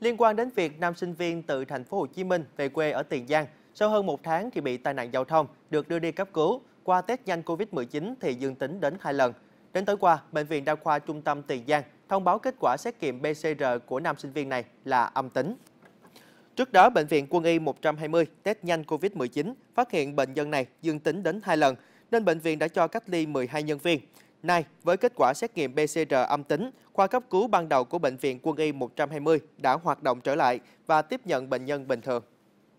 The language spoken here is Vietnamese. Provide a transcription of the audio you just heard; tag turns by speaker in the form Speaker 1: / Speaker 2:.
Speaker 1: Liên quan đến việc nam sinh viên từ thành phố Hồ Chí Minh về quê ở Tiền Giang, sau hơn một tháng thì bị tai nạn giao thông, được đưa đi cấp cứu. Qua test nhanh Covid-19 thì dương tính đến hai lần. Đến tối qua, Bệnh viện Đa khoa Trung tâm Tiền Giang thông báo kết quả xét nghiệm PCR của nam sinh viên này là âm tính. Trước đó, Bệnh viện Quân y 120 test nhanh Covid-19 phát hiện bệnh nhân này dương tính đến hai lần, nên bệnh viện đã cho cách ly 12 nhân viên. Nay, với kết quả xét nghiệm PCR âm tính, khoa cấp cứu ban đầu của Bệnh viện Quân y 120 đã hoạt động trở lại và tiếp nhận bệnh nhân bình thường.